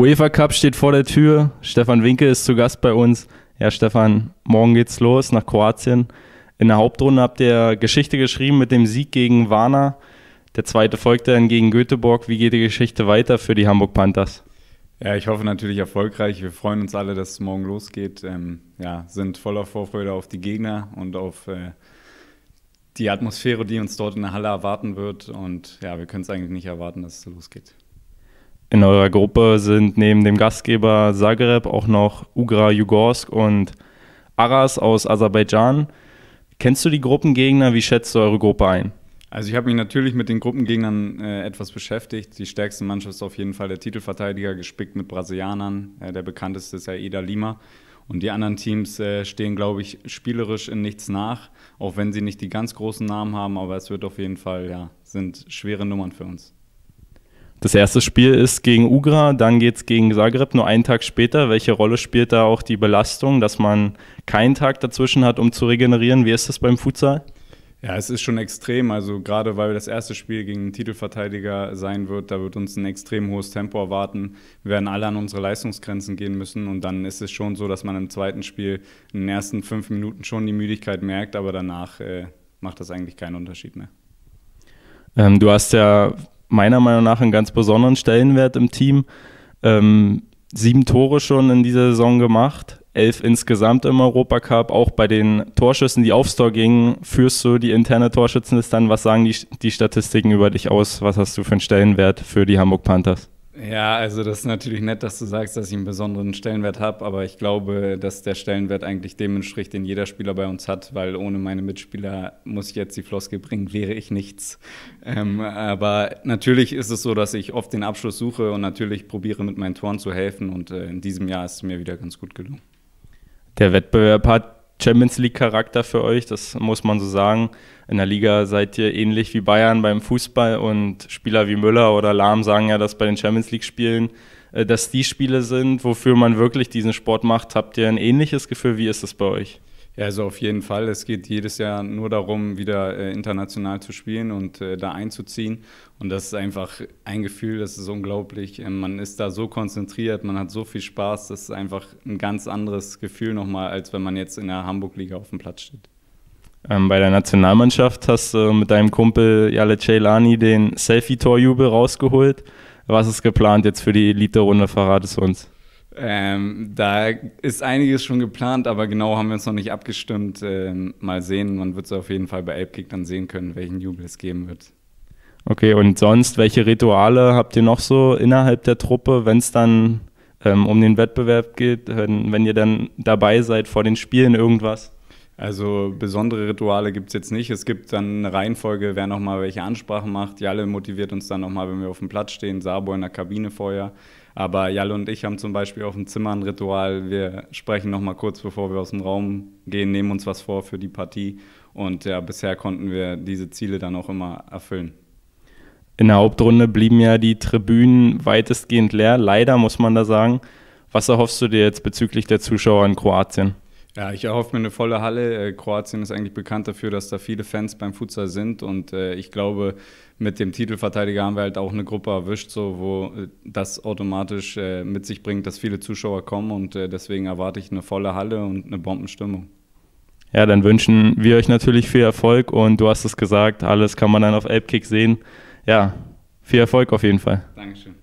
UEFA Cup steht vor der Tür. Stefan Winke ist zu Gast bei uns. Ja, Stefan, morgen geht's los nach Kroatien. In der Hauptrunde habt ihr Geschichte geschrieben mit dem Sieg gegen Warner. Der zweite folgt dann gegen Göteborg. Wie geht die Geschichte weiter für die Hamburg Panthers? Ja, ich hoffe natürlich erfolgreich. Wir freuen uns alle, dass es morgen losgeht. Ähm, ja, sind voller Vorfreude auf die Gegner und auf äh, die Atmosphäre, die uns dort in der Halle erwarten wird. Und ja, wir können es eigentlich nicht erwarten, dass es losgeht. In eurer Gruppe sind neben dem Gastgeber Zagreb auch noch Ugra Jugorsk und Aras aus Aserbaidschan. Kennst du die Gruppengegner? Wie schätzt du eure Gruppe ein? Also ich habe mich natürlich mit den Gruppengegnern äh, etwas beschäftigt. Die stärkste Mannschaft ist auf jeden Fall der Titelverteidiger, gespickt mit Brasilianern. Äh, der bekannteste ist ja Eda Lima. Und die anderen Teams äh, stehen, glaube ich, spielerisch in nichts nach, auch wenn sie nicht die ganz großen Namen haben. Aber es wird auf jeden Fall, ja, sind schwere Nummern für uns. Das erste Spiel ist gegen Ugra, dann geht es gegen Zagreb nur einen Tag später. Welche Rolle spielt da auch die Belastung, dass man keinen Tag dazwischen hat, um zu regenerieren? Wie ist das beim Futsal? Ja, es ist schon extrem. Also gerade weil das erste Spiel gegen einen Titelverteidiger sein wird, da wird uns ein extrem hohes Tempo erwarten. Wir werden alle an unsere Leistungsgrenzen gehen müssen und dann ist es schon so, dass man im zweiten Spiel in den ersten fünf Minuten schon die Müdigkeit merkt, aber danach äh, macht das eigentlich keinen Unterschied mehr. Ähm, du hast ja meiner Meinung nach einen ganz besonderen Stellenwert im Team. Ähm, sieben Tore schon in dieser Saison gemacht, elf insgesamt im Europacup. Auch bei den Torschüssen, die aufs Tor gingen, führst du die interne Torschützenliste dann. Was sagen die, die Statistiken über dich aus? Was hast du für einen Stellenwert für die Hamburg Panthers? Ja, also das ist natürlich nett, dass du sagst, dass ich einen besonderen Stellenwert habe, aber ich glaube, dass der Stellenwert eigentlich dem entspricht, den jeder Spieler bei uns hat, weil ohne meine Mitspieler muss ich jetzt die Floske bringen, wäre ich nichts. Ähm, aber natürlich ist es so, dass ich oft den Abschluss suche und natürlich probiere mit meinen Toren zu helfen und äh, in diesem Jahr ist es mir wieder ganz gut gelungen. Der Wettbewerb hat Champions League-Charakter für euch, das muss man so sagen. In der Liga seid ihr ähnlich wie Bayern beim Fußball und Spieler wie Müller oder Lahm sagen ja, dass bei den Champions League-Spielen, äh, dass die Spiele sind, wofür man wirklich diesen Sport macht. Habt ihr ein ähnliches Gefühl? Wie ist es bei euch? Ja, also auf jeden Fall. Es geht jedes Jahr nur darum, wieder äh, international zu spielen und äh, da einzuziehen. Und das ist einfach ein Gefühl, das ist unglaublich. Ähm, man ist da so konzentriert, man hat so viel Spaß. Das ist einfach ein ganz anderes Gefühl nochmal, als wenn man jetzt in der Hamburg-Liga auf dem Platz steht. Ähm, bei der Nationalmannschaft hast du mit deinem Kumpel Yale Ceylani den Selfie-Torjubel rausgeholt. Was ist geplant jetzt für die Elite-Runde? Verrat es uns. Ähm, da ist einiges schon geplant, aber genau haben wir uns noch nicht abgestimmt. Ähm, mal sehen, man wird es auf jeden Fall bei Elbkick dann sehen können, welchen Jubel es geben wird. Okay, und sonst, welche Rituale habt ihr noch so innerhalb der Truppe, wenn es dann ähm, um den Wettbewerb geht, wenn, wenn ihr dann dabei seid vor den Spielen irgendwas? Also besondere Rituale gibt es jetzt nicht. Es gibt dann eine Reihenfolge, wer nochmal welche Ansprachen macht. Jalle motiviert uns dann nochmal, wenn wir auf dem Platz stehen, Sabo in der Kabine vorher. Aber Jalle und ich haben zum Beispiel auf dem Zimmer ein Ritual. Wir sprechen nochmal kurz, bevor wir aus dem Raum gehen, nehmen uns was vor für die Partie. Und ja, bisher konnten wir diese Ziele dann auch immer erfüllen. In der Hauptrunde blieben ja die Tribünen weitestgehend leer. Leider muss man da sagen. Was erhoffst du dir jetzt bezüglich der Zuschauer in Kroatien? Ja, ich erhoffe mir eine volle Halle. Äh, Kroatien ist eigentlich bekannt dafür, dass da viele Fans beim Futsal sind und äh, ich glaube, mit dem Titelverteidiger haben wir halt auch eine Gruppe erwischt, so, wo äh, das automatisch mit sich bringt, dass viele Zuschauer kommen und deswegen erwarte ich eine volle Halle und eine Bombenstimmung. Ja, dann wünschen wir euch natürlich viel Erfolg und du hast es gesagt, alles kann man dann auf Elbkick sehen. Ja, viel Erfolg auf jeden Fall. Dankeschön.